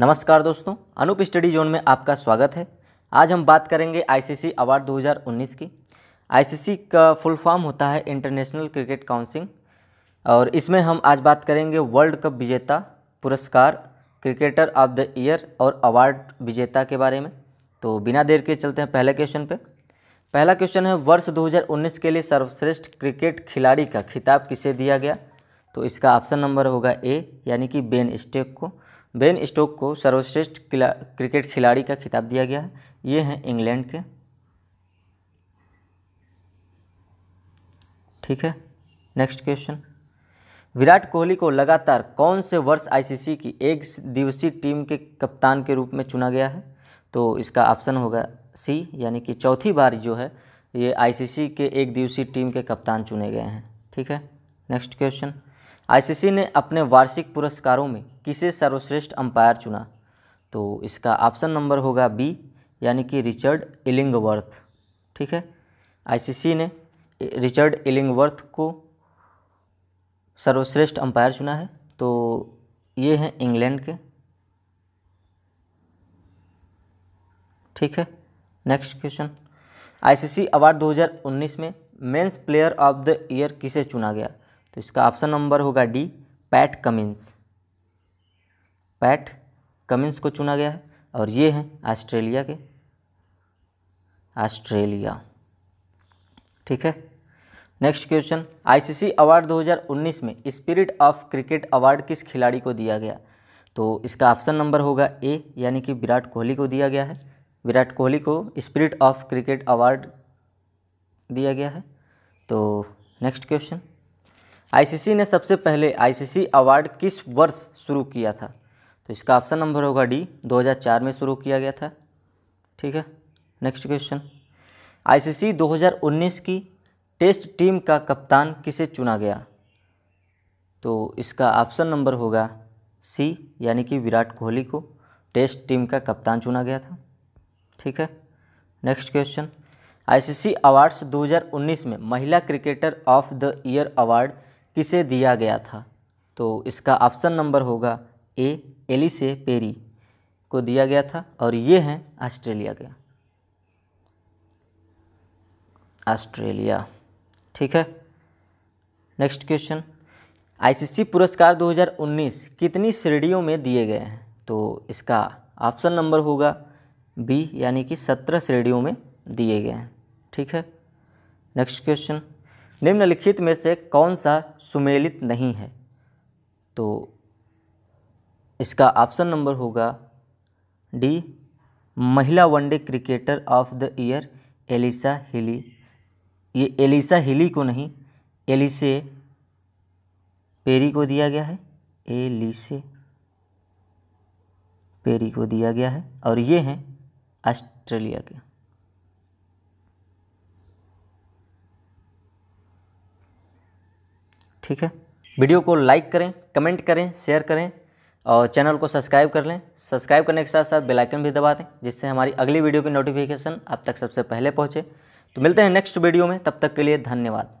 नमस्कार दोस्तों Anoop study zone में आपका स्वागत है आज हम बात करेंगे आईसीसी अवार्ड 2019 की आईसीसी का फुल फॉर्म होता है इंटरनेशनल क्रिकेट काउंसिल और इसमें हम आज बात करेंगे वर्ल्ड कप विजेता पुरस्कार क्रिकेटर ऑफ द ईयर और अवार्ड विजेता के बारे में तो बिना देर के चलते हैं पहले क्वेश्चन पर पहला क्वेश्चन है वर्ष दो के लिए सर्वश्रेष्ठ क्रिकेट खिलाड़ी का खिताब किसे दिया गया तो इसका ऑप्शन नंबर होगा ए यानी कि बेन स्टेक को बेन स्टोक को सर्वश्रेष्ठ क्रिकेट खिलाड़ी का खिताब दिया गया है ये हैं इंग्लैंड के ठीक है नेक्स्ट क्वेश्चन विराट कोहली को लगातार कौन से वर्ष आईसीसी की एक दिवसीय टीम के कप्तान के रूप में चुना गया है तो इसका ऑप्शन होगा सी यानी कि चौथी बार जो है ये आईसीसी के एक दिवसीय टीम के कप्तान चुने गए हैं ठीक है नेक्स्ट क्वेश्चन आईसीसी ने अपने वार्षिक पुरस्कारों में किसे सर्वश्रेष्ठ अंपायर चुना तो इसका ऑप्शन नंबर होगा बी यानी कि रिचर्ड इलिंगवर्थ ठीक है आईसीसी ने रिचर्ड इलिंगवर्थ को सर्वश्रेष्ठ अंपायर चुना है तो ये हैं इंग्लैंड के ठीक है नेक्स्ट क्वेश्चन आईसीसी अवार्ड 2019 में men's player of the year किसे चुना गया तो इसका ऑप्शन नंबर होगा D Pat Cummins Pat Cummins को चुना गया है और ये हैं ऑस्ट्रेलिया के ऑस्ट्रेलिया ठीक है नेक्स्ट क्वेश्चन आईसीसी अवार्ड 2019 में स्पिरिट ऑफ क्रिकेट अवार्ड किस खिलाड़ी को दिया गया तो इसका ऑप्शन नंबर होगा ए यानी कि विराट कोहली को दिया गया है विराट कोहली को स्पिरिट ऑफ क्रिकेट अवार्ड दिया गया है तो नेक्स्ट क्वेश्चन आईसीसी ने सबसे पहले आईसीसी अवार्ड किस वर्ष शुरू किया था तो इसका ऑप्शन नंबर होगा डी 2004 में शुरू किया गया था ठीक है नेक्स्ट क्वेश्चन आईसीसी 2019 की टेस्ट टीम का कप्तान किसे चुना गया तो इसका ऑप्शन नंबर होगा सी यानी कि विराट कोहली को टेस्ट टीम का कप्तान चुना गया था ठीक है नेक्स्ट क्वेश्चन आईसीसी अवार्ड्स 2019 में महिला cricketer of the year award किसे दिया गया था तो इसका ऑप्शन नंबर होगा ए एलिसे पेरी को दिया गया था और ये हैं ऑस्ट्रेलिया के ऑस्ट्रेलिया ठीक है नेक्स्ट क्वेश्चन आईसीसी पुरस्कार 2019 कितनी श्रेणियों में दिए गए हैं तो इसका ऑप्शन नंबर होगा बी यानी कि सत्रह श्रेणियों में दिए गए हैं ठीक है नेक्स्ट क्वेश्चन निम्नलिखित में से कौन सा सुमेलित नहीं है तो इसका ऑप्शन नंबर होगा डी महिला one day cricketer of the year Alyssa Healy ये एलिसा हिली को नहीं एलिसे पेरी को दिया गया है एलिसे पेरी को दिया गया है और ये हैं ऑस्ट्रेलिया के ठीक है वीडियो को लाइक करें कमेंट करें शेयर करें और चैनल को सब्सक्राइब कर लें सब्सक्राइब करने के साथ साथ बेल आइकन भी दबा दें जिससे हमारी अगली वीडियो की नोटिफिकेशन आप तक सबसे पहले पहुंचे तो मिलते हैं नेक्स्ट वीडियो में तब तक के लिए धन्यवाद